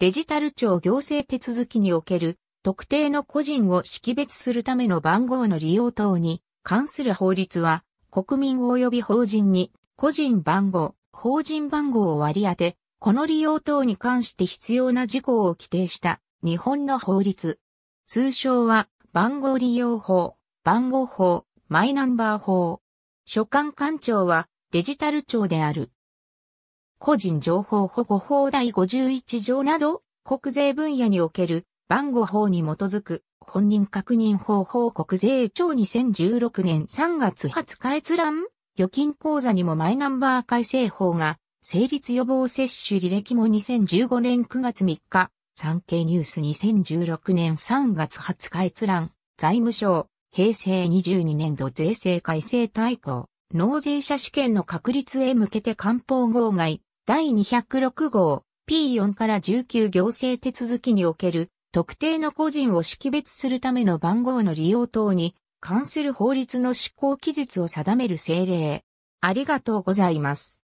デジタル庁行政手続きにおける特定の個人を識別するための番号の利用等に関する法律は国民及び法人に個人番号、法人番号を割り当て、この利用等に関して必要な事項を規定した日本の法律。通称は番号利用法、番号法、マイナンバー法。所管官庁はデジタル庁である。個人情報保護法第51条など、国税分野における番号法に基づく本人確認方法国税庁2016年3月20日閲覧預金口座にもマイナンバー改正法が成立予防接種履歴も2015年9月3日産経ニュース2016年3月20日閲覧財務省平成22年度税制改正大綱納税者試験の確立へ向けて官報号外第206号 P4 から19行政手続きにおける特定の個人を識別するための番号の利用等に関する法律の執行期日を定める政令。ありがとうございます。